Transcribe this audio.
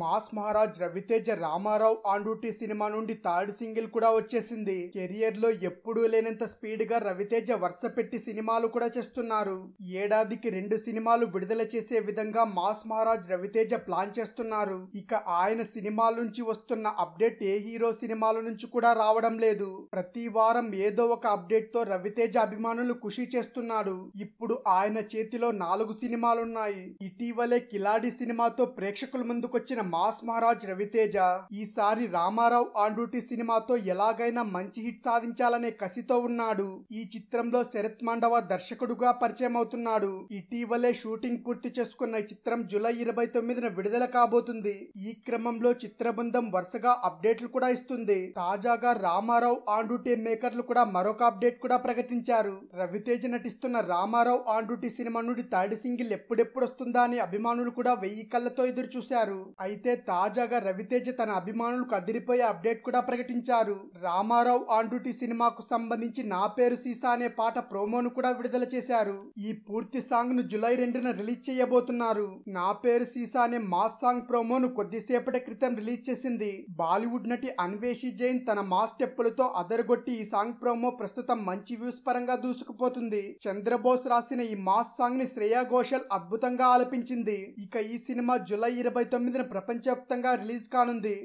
mass Maharaj Ravi Teja Rama Rao on duty సినిమా నుండి third single కూడా వచ్చేసింది కెరియర్ లో ఎప్పుడూ లేనంత స్పీడ్ గా రవితేజ వరుస పెట్టి సినిమాలు కూడా చేస్తున్నారు ఏడాదికి రెండు సినిమాలు విడుదల చేసే విధంగా మాస్ మహారాజ్ రవితేజ ప్లాన్ చేస్తున్నారు ఇక ఆయన సినిమాల నుంచి వస్తున్న అప్డేట్ ఏ హీరో సినిమాల నుంచి కూడా రావడం లేదు ప్రతి వారం ఏదో ఒక అప్డేట్ తో రవితేజ అభిమానులు ఖుషి చేస్తున్నాడు ఇప్పుడు ఆయన చేతిలో నాలుగు సినిమాలున్నాయి ఇటీవలే కిలాడి సినిమాతో ప్రేక్షకుల ముందుకొచ్చిన మాస్ మహారాజ్ రవితేజ ఈసారి రామారావు ఆండ్రూటి సినిమాతో ఎలాగైనా మంచి హిట్ సాధించాలనే కసితో ఉన్నాడు ఈ చిత్రంలో శరత్ మాండవ దర్శకుడుగా పరిచయం అవుతున్నాడు ఇటీవలే షూటింగ్ పూర్తి చేసుకున్న ఈ చిత్రం జూలై ఇరవై తొమ్మిదిన విడుదల కాబోతుంది ఈ క్రమంలో చిత్ర బృందం వరుసగా అప్డేట్లు కూడా ఇస్తుంది తాజాగా రామారావు ఆండ్రూటి మేకర్లు కూడా మరొక అప్డేట్ కూడా ప్రకటించారు రవితేజ నటిస్తున్న రామారావు ఆండ్రూటి సినిమా నుండి థర్డ్ సింగిల్ ఎప్పుడెప్పుడు వస్తుందా అని అభిమానులు కూడా వెయ్యి కళ్ళతో ఎదురు చూశారు అయితే తాజాగా రవితేజ తన అభిమానులకు అదిరిపోయే అప్డేట్ కూడా ప్రకటించారు రామారావు ఆండుటి సినిమాకు సంబంధించి నా పేరు సీసా అనే పాట ప్రోమోను కూడా విడుదల చేశారు ఈ పూర్తి సాంగ్ ను జులై రెండున రిలీజ్ చేయబోతున్నారు నా పేరు సీసా అనే మాస్ సాంగ్ ప్రోమోను కొద్దిసేపటి క్రితం రిలీజ్ చేసింది బాలీవుడ్ నటి అన్వేషి జైన్ తన మాస్ స్టెప్పులతో అదరగొట్టి ఈ సాంగ్ ప్రోమో ప్రస్తుతం మంచి వ్యూస్ పరంగా దూసుకుపోతుంది చంద్రబోస్ రాసిన ఈ మాస్ సాంగ్ ని శ్రేయా ఘోషల్ అద్భుతంగా ఆలపించింది ఇక ఈ సినిమా జులై ఇరవై తొమ్మిదిన ప్రపంచవ్యాప్తంగా రిలీజ్ కానుంది